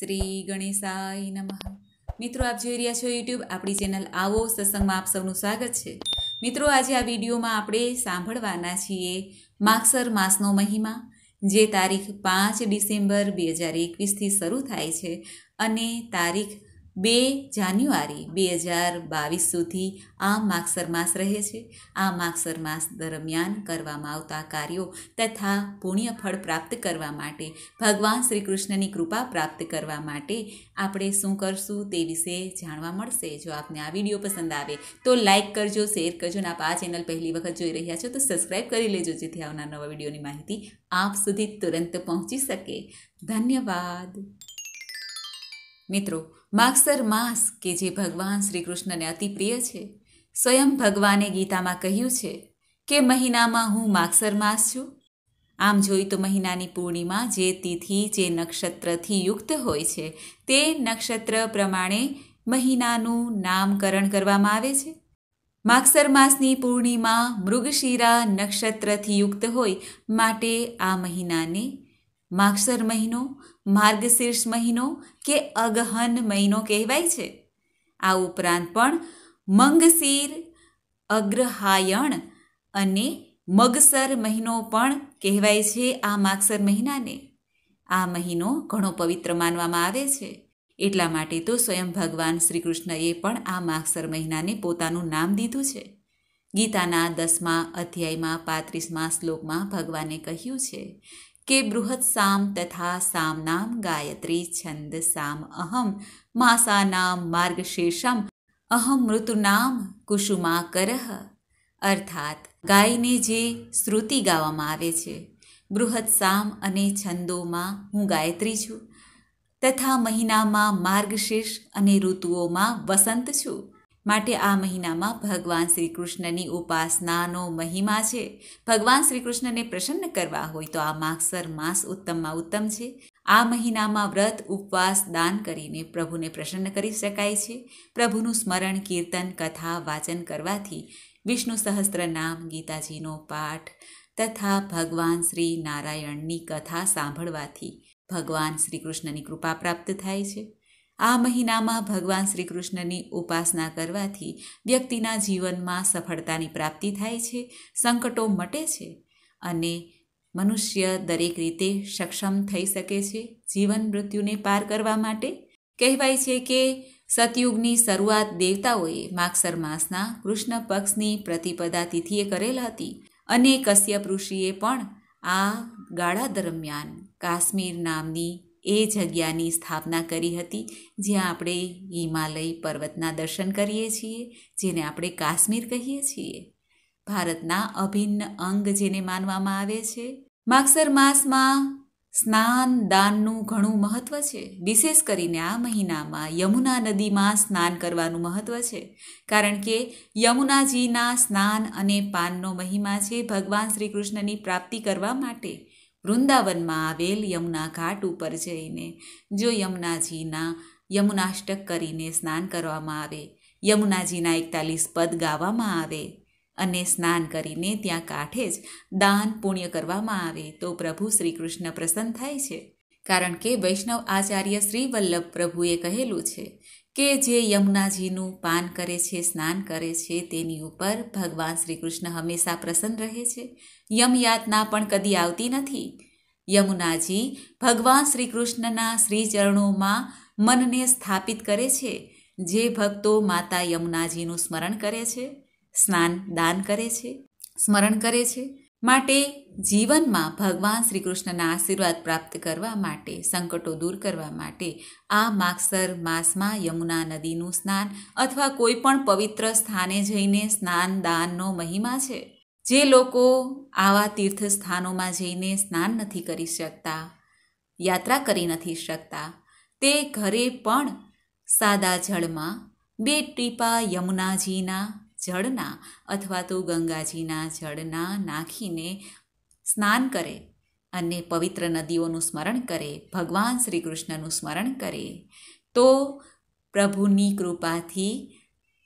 શ્રી ગણેશાય નમઃ મિત્રો આપ જોઈ રહ્યા છો યુટ્યુબ આપણી ચેનલ આવો સત્સંગમાં આપ સૌનું સ્વાગત છે મિત્રો આજે આ વિડીયોમાં આપણે સાંભળવાના છીએ માગસર માસનો મહિમા જે તારીખ પાંચ ડિસેમ્બર બે હજાર એકવીસથી શરૂ થાય છે અને તારીખ બે જાન્યુઆરી બે હજાર બાવીસ સુધી આ માગસર માસ રહે છે આ માગસર માસ દરમિયાન કરવામાં આવતા કાર્યો તથા પુણ્ય ફળ પ્રાપ્ત કરવા માટે ભગવાન શ્રી કૃષ્ણની કૃપા પ્રાપ્ત કરવા માટે આપણે શું કરશું તે વિશે જાણવા મળશે જો આપને આ વિડીયો પસંદ આવે તો લાઇક કરજો શેર કરજો અને આપ આ ચેનલ પહેલી વખત જોઈ રહ્યા છો તો સબસ્ક્રાઈબ કરી લેજો જેથી આવનાર નવા વિડીયોની માહિતી આપ સુધી તુરંત પહોંચી શકે ધન્યવાદ મિત્રો માગસર માસ કે જે ભગવાન શ્રી કૃષ્ણને અતિ પ્રિય છે સ્વયં ભગવાને ગીતામાં કહ્યું છે કે મહિનામાં હું માગસર માસ છું આમ જોઈ તો મહિનાની પૂર્ણિમા જે તિથિ જે નક્ષત્રથી યુક્ત હોય છે તે નક્ષત્ર પ્રમાણે મહિનાનું નામકરણ કરવામાં આવે છે માગસર માસની પૂર્ણિમા મૃગશિરા નક્ષત્રથી યુક્ત હોય માટે આ મહિનાને માગસર મહિનો માર્ગશીર્ષ મહિનો કે અગહન મહિનો કહેવાય છે આ ઉપરાંત પણ મંગશીર અગ્રહાયણ અને મગસર મહિનો પણ કહેવાય છે આ માગસર મહિનાને આ મહિનો ઘણો પવિત્ર માનવામાં આવે છે એટલા માટે તો સ્વયં ભગવાન શ્રી કૃષ્ણએ પણ આ માગસર મહિનાને પોતાનું નામ દીધું છે ગીતાના દસમા અધ્યાયમાં પાંત્રીસમાં શ્લોકમાં ભગવાને કહ્યું છે કે બૃહદ સામ તથા સામનામ ગાયત્રી છંદ સામ અહમ માસાનામ માર્ગશેષમ અહમ મૃતુનામ કરહ અર્થાત ગાયને જે શ્રુતિ ગાવામાં આવે છે બૃહદ સામ અને છંદોમાં હું ગાયત્રી છું તથા મહિનામાં માર્ગશીર્ષ અને ઋતુઓમાં વસંત છું માટે આ મહિનામાં ભગવાન શ્રી કૃષ્ણની ઉપાસનાનો મહિમા છે ભગવાન શ્રી કૃષ્ણને પ્રસન્ન કરવા હોય તો આ માગસર માસ ઉત્તમમાં ઉત્તમ છે આ મહિનામાં વ્રત ઉપવાસ દાન કરીને પ્રભુને પ્રસન્ન કરી શકાય છે પ્રભુનું સ્મરણ કીર્તન કથા વાચન કરવાથી વિષ્ણુ સહસ્ત્ર નામ ગીતાજીનો પાઠ તથા ભગવાન શ્રી નારાયણની કથા સાંભળવાથી ભગવાન શ્રી કૃષ્ણની કૃપા પ્રાપ્ત થાય છે આ મહિનામાં ભગવાન શ્રી કૃષ્ણની ઉપાસના કરવાથી વ્યક્તિના જીવનમાં સફળતાની પ્રાપ્તિ થાય છે સંકટો મટે છે અને મનુષ્ય દરેક રીતે સક્ષમ થઈ શકે છે જીવન મૃત્યુને પાર કરવા માટે કહેવાય છે કે સતયુગની શરૂઆત દેવતાઓએ માગસર માસના કૃષ્ણ પક્ષની પ્રતિપદા તિથિએ કરેલ હતી અને કશ્યપ ઋષિએ પણ આ ગાળા દરમિયાન કાશ્મીર નામની એ જગ્યાની સ્થાપના કરી હતી જ્યાં આપણે હિમાલય પર્વતના દર્શન કરીએ છીએ જેને આપણે કાશ્મીર કહીએ છીએ ભારતના અભિન્ન અંગ જેને માનવામાં આવે છે માગસર માસમાં સ્નાન દાનનું ઘણું મહત્ત્વ છે વિશેષ કરીને આ મહિનામાં યમુના નદીમાં સ્નાન કરવાનું મહત્ત્વ છે કારણ કે યમુનાજીના સ્નાન અને પાનનો મહિમા છે ભગવાન શ્રી કૃષ્ણની પ્રાપ્તિ કરવા માટે વૃંદાવનમાં આવેલ યમુના ઘાટ ઉપર જઈને જો યમુનાજીના યમુનાષ્ટક કરીને સ્નાન કરવામાં આવે યમુનાજીના એકતાલીસ પદ ગાવામાં આવે અને સ્નાન કરીને ત્યાં કાંઠે જ દાન પુણ્ય કરવામાં આવે તો પ્રભુ શ્રી કૃષ્ણ પ્રસન્ન થાય છે કારણ કે વૈષ્ણવ આચાર્ય શ્રી વલ્લભ પ્રભુએ કહેલું છે કે જે યમુનાજીનું પાન કરે છે સ્નાન કરે છે તેની ઉપર ભગવાન શ્રી કૃષ્ણ હંમેશા પ્રસન્ન રહે છે યમયાતના પણ કદી આવતી નથી યમુનાજી ભગવાન શ્રી કૃષ્ણના શ્રીચરણોમાં મનને સ્થાપિત કરે છે જે ભક્તો માતા યમુનાજીનું સ્મરણ કરે છે સ્નાન દાન કરે છે સ્મરણ કરે છે માટે જીવનમાં ભગવાન શ્રી કૃષ્ણના આશીર્વાદ પ્રાપ્ત કરવા માટે સંકટો દૂર કરવા માટે આ માગસર માસમાં યમુના નદીનું સ્નાન અથવા કોઈ પણ પવિત્ર સ્થાને જઈને સ્નાન દાનનો મહિમા છે જે લોકો આવા તીર્થ સ્થાનોમાં જઈને સ્નાન નથી કરી શકતા યાત્રા કરી નથી શકતા તે ઘરે પણ સાદા જળમાં બે ટીપા યમુનાજીના જળના અથવા તો ગંગાજીના જળના નાખીને સ્નાન કરે અને પવિત્ર નદીઓનું સ્મરણ કરે ભગવાન શ્રી કૃષ્ણનું સ્મરણ કરે તો પ્રભુની કૃપાથી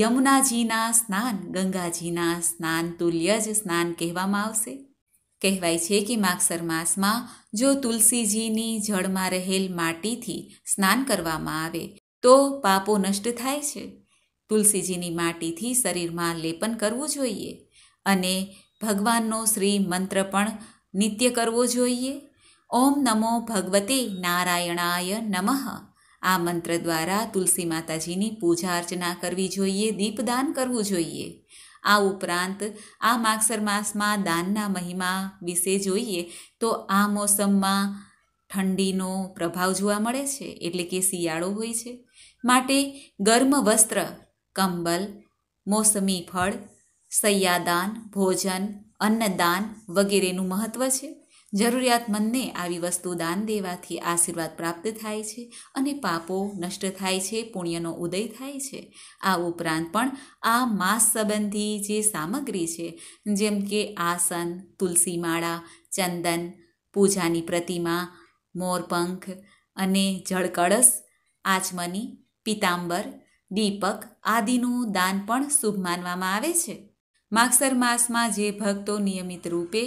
યમુનાજીના સ્નાન ગંગાજીના સ્નાન તુલ્ય જ સ્નાન કહેવામાં આવશે કહેવાય છે કે માગસર માસમાં જો તુલસીજીની જળમાં રહેલ માટીથી સ્નાન કરવામાં આવે તો પાપો નષ્ટ થાય છે તુલસીજીની માટીથી શરીરમાં લેપન કરવું જોઈએ અને ભગવાનનો શ્રી મંત્ર પણ નિત્ય કરવો જોઈએ ઓમ નમો ભગવતે નારાયણાય નમઃ આ મંત્ર દ્વારા તુલસી માતાજીની પૂજા અર્ચના કરવી જોઈએ દીપદાન કરવું જોઈએ આ ઉપરાંત આ માગસર માસમાં દાનના મહિમા વિશે જોઈએ તો આ મોસમમાં ઠંડીનો પ્રભાવ જોવા મળે છે એટલે કે શિયાળો હોય છે માટે ગરમ વસ્ત્ર કંબલ મોસમી ફળ સૈયાદાન ભોજન અન્નદાન વગેરેનું મહત્ત્વ છે જરૂરિયાતમંદને આવી વસ્તુ દાન દેવાથી આશીર્વાદ પ્રાપ્ત થાય છે અને પાપો નષ્ટ થાય છે પુણ્યનો ઉદય થાય છે આ ઉપરાંત પણ આ માંસ સંબંધી જે સામગ્રી છે જેમ કે આસન તુલસી માળા ચંદન પૂજાની પ્રતિમા મોરપંખ અને જળકળસ આચમની પિતાંબર દીપક આદિનું દાન પણ શુભ માનવામાં આવે છે માગસર માસમાં જે ભક્તો નિયમિત રૂપે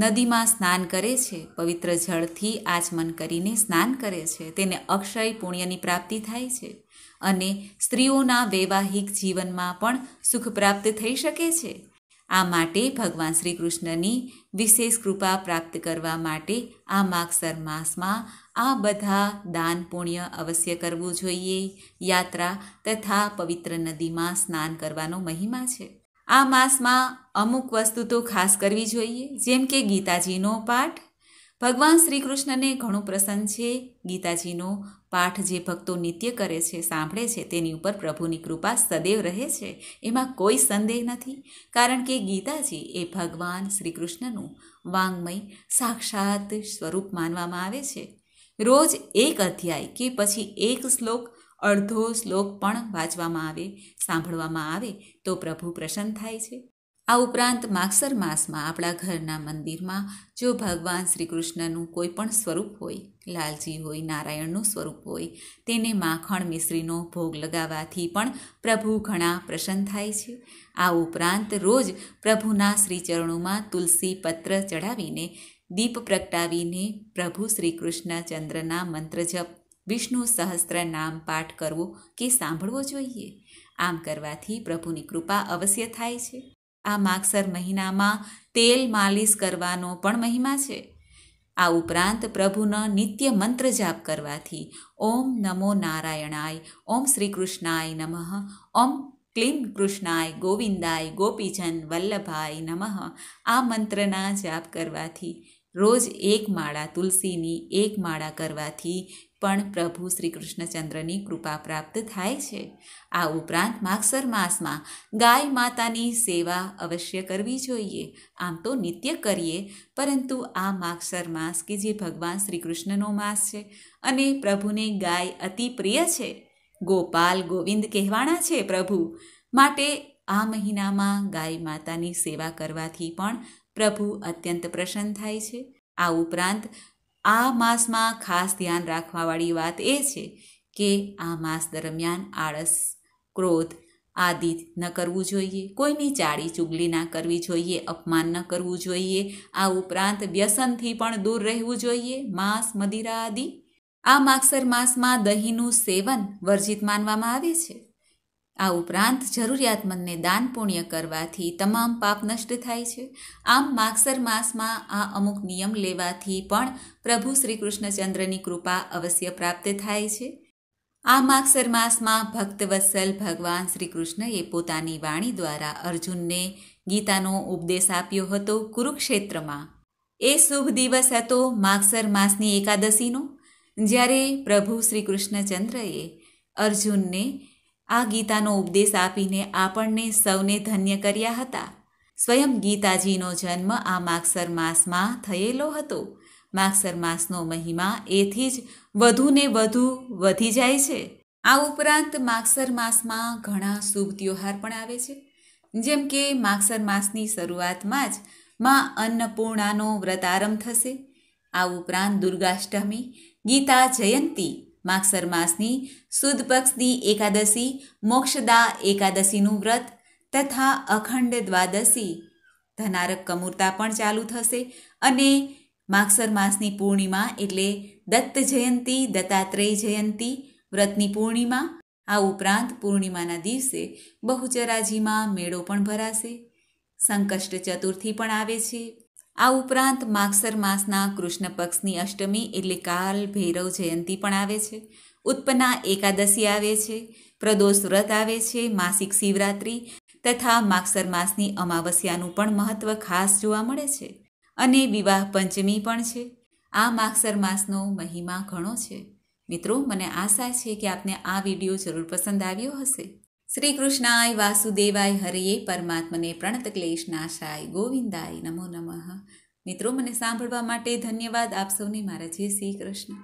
નદીમાં સ્નાન કરે છે પવિત્ર જળથી આચમન કરીને સ્નાન કરે છે તેને અક્ષય પુણ્યની પ્રાપ્તિ થાય છે અને સ્ત્રીઓના વૈવાહિક જીવનમાં પણ સુખ પ્રાપ્ત થઈ શકે છે આ માટે ભગવાન શ્રી કૃષ્ણની વિશેષ કૃપા પ્રાપ્ત કરવા માટે આ માગસર માસમાં આ બધા દાન પુણ્ય અવશ્ય કરવું જોઈએ યાત્રા તથા પવિત્ર નદીમાં સ્નાન કરવાનો મહિમા છે આ માસમાં અમુક વસ્તુ તો ખાસ કરવી જોઈએ જેમ કે ગીતાજીનો પાઠ ભગવાન શ્રી કૃષ્ણને ઘણું પ્રસન્ન છે ગીતાજીનો પાઠ જે ભક્તો નિત્ય કરે છે સાંભળે છે તેની ઉપર પ્રભુની કૃપા સદૈવ રહે છે એમાં કોઈ સંદેહ નથી કારણ કે ગીતાજી એ ભગવાન શ્રી કૃષ્ણનું વાંગમય સાક્ષાત સ્વરૂપ માનવામાં આવે છે રોજ એક અધ્યાય કે પછી એક શ્લોક અડધો શ્લોક પણ વાંચવામાં આવે સાંભળવામાં આવે તો પ્રભુ પ્રસન્ન થાય છે આ ઉપરાંત માગસર માસમાં આપણા ઘરના મંદિરમાં જો ભગવાન શ્રી કૃષ્ણનું કોઈ પણ સ્વરૂપ હોય લાલજી હોય નારાયણનું સ્વરૂપ હોય તેને માખણ મિશ્રીનો ભોગ લગાવવાથી પણ પ્રભુ ઘણા પ્રસન્ન થાય છે આ ઉપરાંત રોજ પ્રભુના શ્રીચરણોમાં તુલસી પત્ર ચઢાવીને દીપ પ્રગટાવીને પ્રભુ શ્રી કૃષ્ણચંદ્રના મંત્ર જપ વિષ્ણુ સહસ્ત્ર નામ પાઠ કરવો કે સાંભળવો જોઈએ આમ કરવાથી પ્રભુની કૃપા અવશ્ય થાય છે આ માગસર મહિનામાં તેલ માલિશ કરવાનો પણ મહિમા છે આ ઉપરાંત પ્રભુનો નિત્ય મંત્ર જાપ કરવાથી ઓમ નમો નારાયણાય ઓમ શ્રી કૃષ્ણાય નમઃ ઓમ ક્લીમ કૃષ્ણાય ગોવિંદાય ગોપીજન વલ્લભાય નમઃ આ મંત્રના જાપ કરવાથી રોજ એક માળા તુલસીની એક માળા કરવાથી પણ પ્રભુ શ્રી કૃષ્ણચંદ્રની કૃપા પ્રાપ્ત થાય છે આ ઉપરાંત માગસર માસમાં ગાય માતાની સેવા અવશ્ય કરવી જોઈએ આમ તો નિત્ય કરીએ પરંતુ આ માગસર માસ કે જે ભગવાન શ્રી કૃષ્ણનો માસ છે અને પ્રભુને ગાય અતિ પ્રિય છે ગોપાલ ગોવિંદ કહેવાણા છે પ્રભુ માટે આ મહિનામાં ગાય માતાની સેવા કરવાથી પણ પ્રભુ અત્યંત પ્રસન્ન થાય છે આ ઉપરાંત આ માસમાં ખાસ ધ્યાન રાખવાવાળી વાત એ છે કે આ માસ દરમિયાન આળસ ક્રોધ આદિ ન કરવું જોઈએ કોઈની ચાળી ચુગલી ના કરવી જોઈએ અપમાન ન કરવું જોઈએ આ ઉપરાંત વ્યસનથી પણ દૂર રહેવું જોઈએ માંસ મદિરા આદિ આ માગસર માસમાં દહીંનું સેવન વર્જિત માનવામાં આવે છે આ ઉપરાંત જરૂરિયાતમંદને દાન પુણ્ય કરવાથી તમામ પાપ નષ્ટ થાય છે આમ માગસર માસમાં આ અમુક નિયમ લેવાથી પણ પ્રભુ શ્રી કૃષ્ણચંદ્રની કૃપા અવશ્ય પ્રાપ્ત થાય છે આ માગસર માસમાં ભક્તવત્સલ ભગવાન શ્રી કૃષ્ણએ પોતાની વાણી દ્વારા અર્જુનને ગીતાનો ઉપદેશ આપ્યો હતો કુરુક્ષેત્રમાં એ શુભ દિવસ હતો માગસર માસની એકાદશીનો જ્યારે પ્રભુ શ્રી કૃષ્ણચંદ્રએ અર્જુનને આ ગીતાનો ઉપદેશ આપીને આપણને સૌને ધન્ય કર્યા હતા સ્વયં ગીતાજીનો જન્મ આ માગસર માસમાં થયેલો હતો માગસર માસનો મહિમા એથી જ વધુને વધુ વધી જાય છે આ ઉપરાંત માગસર માસમાં ઘણા શુભ ત્યોહાર પણ આવે છે જેમ કે માગસર માસની શરૂઆતમાં જ માં અન્નપૂર્ણાનો વ્રત આરંભ થશે આ ઉપરાંત દુર્ગાષ્ટમી ગીતા જયંતી માગસર માસની સુદ પક્ષની એકાદશી મોક્ષદા એકાદશીનું વ્રત તથા અખંડ દ્વાદશી ધનારક કમૂરતા પણ ચાલુ થશે અને માગસર માસની પૂર્ણિમા એટલે દત્ત જયંતિ દત્તાત્રેય જયંતિ વ્રતની પૂર્ણિમા આ ઉપરાંત પૂર્ણિમાના દિવસે બહુચરાજીમાં મેળો પણ ભરાશે સંકષ્ટ ચતુર્થી પણ આવે છે આ ઉપરાંત માગસર માસના કૃષ્ણ પક્ષની અષ્ટમી એટલે કાલ ભૈરવ જયંતિ પણ આવે છે ઉત્પના એકાદશી આવે છે પ્રદોષ વ્રત આવે છે માસિક શિવરાત્રિ તથા માગસર માસની અમાવસ્યાનું પણ મહત્વ ખાસ જોવા મળે છે અને વિવાહ પંચમી પણ છે આ માગસર માસનો મહિમા ઘણો છે મિત્રો મને આશા છે કે આપને આ વિડીયો જરૂર પસંદ આવ્યો હશે શ્રી કૃષ્ણાય વાસુદેવાય હરિયે પરમાત્મને પ્રણત ક્લેશ નાશાય ગોવિંદાય નમો નમઃ મિત્રો મને સાંભળવા માટે ધન્યવાદ આપ સૌને મારા જય શ્રી કૃષ્ણ